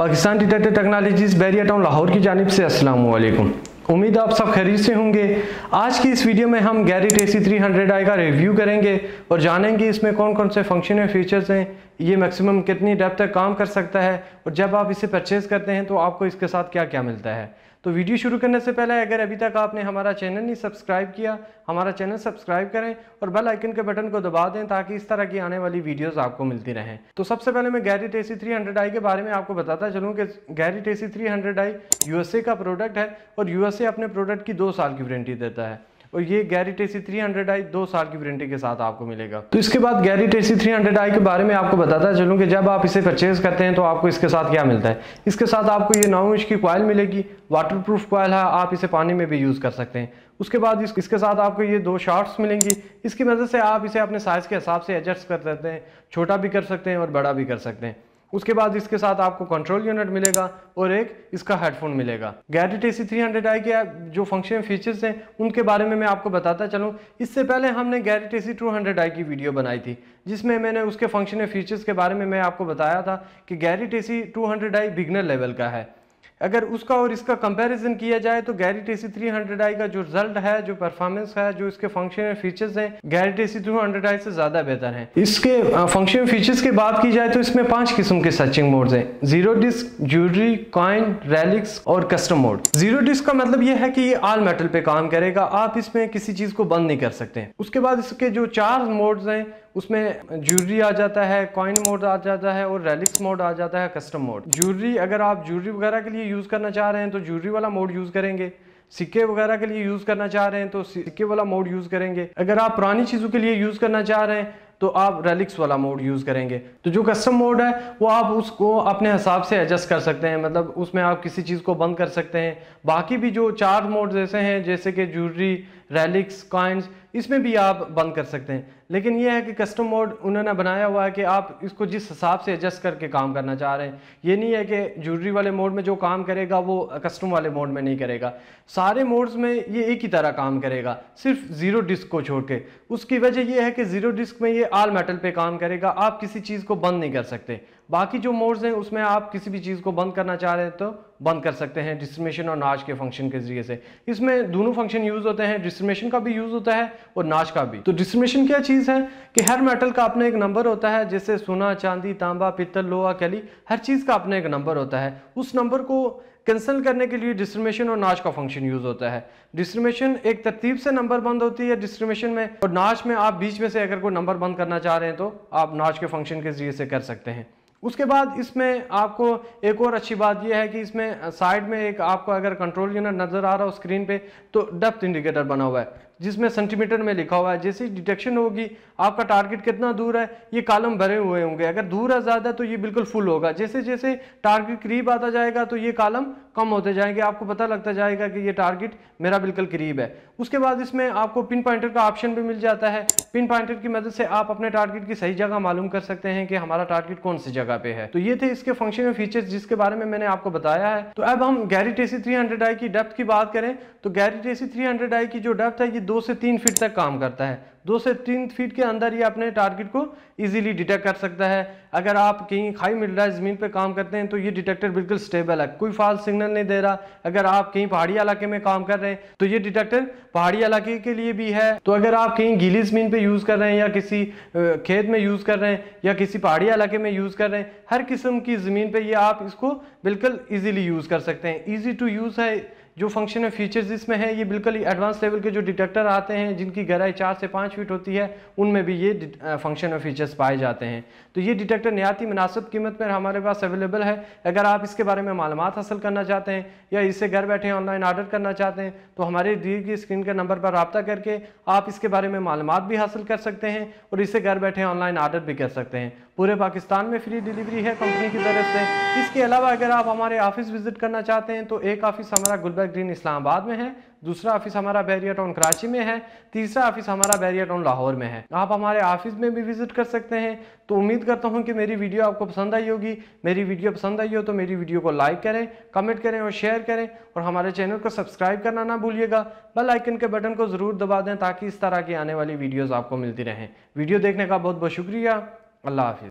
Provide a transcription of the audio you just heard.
Pakistan detector technologies Bahria town Lahore की जानब से असल उम्मीद आप सब खरीद से होंगे आज की इस वीडियो में हम Garrett ACE three hundred I का रिव्यू करेंगे और जानेंगे इसमें कौन कौन से फंक्शन है फीचर्स हैं ये मैक्सिमम कितनी डेप तक काम कर सकता है और जब आप इसे परचेज़ करते हैं तो आपको इसके साथ क्या क्या मिलता है तो वीडियो शुरू करने से पहले अगर अभी तक आपने हमारा चैनल नहीं सब्सक्राइब किया हमारा चैनल सब्सक्राइब करें और बेल आइकन के बटन को दबा दें ताकि इस तरह की आने वाली वीडियोस आपको मिलती रहें तो सबसे पहले मैं गैरी टेसी थ्री आई के बारे में आपको बताता चलूँ कि Garrett ACE three I USA का प्रोडक्ट है और यू अपने प्रोडक्ट की दो साल की वारंटी देता है और ये Garrett ACE three hundred I दो साल की वारंटी के साथ आपको मिलेगा तो इसके बाद Garrett ACE three hundred I के बारे में आपको बताता चलूँ कि जब आप इसे परचेज करते हैं तो आपको इसके साथ क्या मिलता है इसके साथ आपको ये नौ इंच की कॉयल मिलेगी वाटर प्रूफ कॉयल है आप इसे पानी में भी यूज़ कर सकते हैं उसके बाद इस, इसके साथ आपको ये दो शार्ट्स मिलेंगी इसकी मदद से आप इसे अपने साइज़ के हिसाब से एडजस्ट कर सकते हैं छोटा भी कर सकते हैं और बड़ा भी कर सकते हैं उसके बाद इसके साथ आपको कंट्रोल यूनिट मिलेगा और एक इसका हेडफोन मिलेगा गैडेट ACE three hundred I के जो फंक्शन फीचर्स हैं उनके बारे में मैं आपको बताता चलूँ इससे पहले हमने गैडेट ए सी टू हंड्रेड आई की वीडियो बनाई थी जिसमें मैंने उसके फंक्शन फीचर्स के बारे में मैं आपको बताया था कि Garrett ACE two hundred I beginner level का है अगर उसका और इसका कंपैरिजन किया जाए तो Garrett ACE three hundred I का जो रिजल्ट है जो परफॉर्मेंस है जो इसके फंक्शन फीचर्स हैं Garrett ACE three hundred I से ज़्यादा बेहतर है इसके फंक्शन फीचर्स की बात की जाए तो इसमें पांच किस्म के सर्चिंग मोड्स हैं zero disc jewellery coin relics और कस्टम मोड जीरो डिस्क का मतलब यह है कि ये आल मेटल पे काम करेगा आप इसमें किसी चीज़ को बंद नहीं कर सकते उसके बाद इसके जो चार मोड्स हैं उसमें ज्यूलरी आ जाता है कॉइन मोड आ जाता है और रेलिक्स मोड आ जाता है कस्टम मोड ज्यूलरी अगर आप ज्यूलरी वगैरह के लिए यूज़ करना चाह रहे हैं तो ज्वेलरी वाला मोड यूज़ करेंगे सिक्के वगैरह के लिए यूज़ करना चाह रहे हैं तो सिक्के वाला मोड यूज़ करेंगे अगर आप पुरानी चीज़ों के लिए यूज़ करना चाह रहे हैं तो आप रेलिक्स वाला मोड यूज़ करेंगे तो जो कस्टम मोड है वो आप उसको अपने हिसाब से एडजस्ट कर सकते हैं मतलब उसमें आप किसी चीज़ को बंद कर सकते हैं बाकी भी जो चार मोड जैसे हैं जैसे कि ज्वेलरी रैलिक्स कॉइन्स इसमें भी आप बंद कर सकते हैं लेकिन यह है कि कस्टम मोड उन्होंने बनाया हुआ है कि आप इसको जिस हिसाब से एडजस्ट करके काम करना चाह रहे हैं ये नहीं है कि ज्वेलरी वाले मोड में जो काम करेगा वो कस्टम वाले मोड में नहीं करेगा सारे मोड्स में ये एक ही तरह काम करेगा सिर्फ ज़ीरो डिस्क को छोड़ के उसकी वजह यह है कि ज़ीरो डिस्क में ये आल मेटल पर काम करेगा आप किसी चीज़ को बंद नहीं कर सकते बाकी जो मोड्स हैं उसमें आप किसी भी चीज़ को बंद करना चाह रहे हैं तो बंद कर सकते हैं डिस्ट्रीमेशन और नाच के फंक्शन के जरिए से इसमें दोनों फंक्शन यूज़ होते हैं डिस्ट्रीमेशन का भी यूज़ होता है और नाच का भी तो डिस्ट्रीमेशन क्या चीज़ है कि हर मेटल का अपना एक नंबर होता है जैसे सोना चांदी तांबा पित्तल लोहा कैली हर चीज़ का अपना एक नंबर होता है उस नंबर को कैंसिल करने के लिए डिस्ट्रीमेशन और नाच का फंक्शन यूज़ होता है डिस्ट्रीमेशन एक तरतीब से नंबर बंद होती है डिस्ट्रीमेशन में और नाच में आप बीच में से अगर कोई नंबर बंद करना चाह रहे हैं तो आप नाच के फंक्शन के जरिए से कर सकते हैं उसके बाद इसमें आपको एक और अच्छी बात यह है कि इसमें साइड में एक आपको अगर कंट्रोल यूनिट नज़र आ रहा हो स्क्रीन पे तो डेप्थ इंडिकेटर बना हुआ है जिसमें सेंटीमीटर में लिखा हुआ है जैसे डिटेक्शन होगी आपका टारगेट कितना दूर है ये कालम भरे हुए होंगे अगर दूर है ज़्यादा तो ये बिल्कुल फुल होगा जैसे जैसे टारगेट करीब आता जाएगा तो ये कालम कम होते जाएंगे आपको पता लगता जाएगा कि ये टारगेट मेरा बिल्कुल करीब है उसके बाद इसमें आपको पिन पॉइंटर का ऑप्शन भी मिल जाता है पिन पॉइंटर की मदद से आप अपने टारगेट की सही जगह मालूम कर सकते हैं कि हमारा टारगेट कौन सी जगह पे है तो ये थे इसके फंक्शन में फीचर्स जिसके बारे में मैंने आपको बताया है तो अब हम गैरी टेसी थ्री आई की डेप्थ की बात करें तो गैरी टेसी थ्री आई की जो डेप्थ है ये दो से तीन फीट तक काम करता है दो से तीन फीट के अंदर ये अपने टारगेट को इजीली डिटेक्ट कर सकता है अगर आप कहीं खाई मिल रहा है ज़मीन पे काम करते हैं तो ये डिटेक्टर बिल्कुल स्टेबल है कोई फाल सिग्नल नहीं दे रहा अगर आप कहीं पहाड़ी इलाके में काम कर रहे हैं तो ये डिटेक्टर पहाड़ी इलाके के लिए भी है तो अगर आप कहीं गीली ज़मीन पर यूज़ कर रहे हैं या किसी खेत में यूज़ कर रहे हैं या किसी पहाड़ी इलाके में यूज़ कर रहे हैं हर किस्म की ज़मीन पर ये आप इसको बिल्कुल ईजिली यूज़ कर सकते हैं ईजी टू यूज़ है जो फंक्शन है फीचर्स इसमें है ये बिल्कुल एडवांस लेवल के जो डिटेक्टर आते हैं जिनकी गहराई चार से पाँच फीट होती है उनमें भी ये फंक्शन और फीचर्स पाए जाते हैं तो ये डिटेक्टर नहायती मुनासिब कीमत पर हमारे पास अवेलेबल है अगर आप इसके बारे में मालूम हासिल करना चाहते हैं या इसे घर बैठे ऑनलाइन ऑर्डर करना चाहते हैं तो हमारे दी की स्क्रीन के नंबर पर रबता करके आप इसके बारे में मालूम भी हासिल कर सकते हैं और इसे घर बैठे ऑनलाइन ऑर्डर भी कर सकते हैं पूरे पाकिस्तान में फ्री डिलीवरी है कंपनी की तरफ से इसके अलावा अगर आप हमारे ऑफिस विजिट करना चाहते हैं तो एक ऑफिस हमारा गुलबर्ग ग्रीन इस्लामाबाद में है दूसरा ऑफिस हमारा बैरिया टाउन कराची में है तीसरा ऑफिस हमारा बैरिया टाउन लाहौर में है आप हमारे ऑफिस में भी विजिट कर सकते हैं तो उम्मीद करता हूँ कि मेरी वीडियो आपको पसंद आई होगी मेरी वीडियो पसंद आई हो तो मेरी वीडियो को लाइक करें कमेंट करें और शेयर करें और हमारे चैनल को सब्सक्राइब करना ना भूलिएगा बेल आइकन के बटन को ज़रूर दबा दें ताकि इस तरह की आने वाली वीडियोज़ आपको मिलती रहें वीडियो देखने का बहुत बहुत शुक्रिया अल्लाह हाफिज़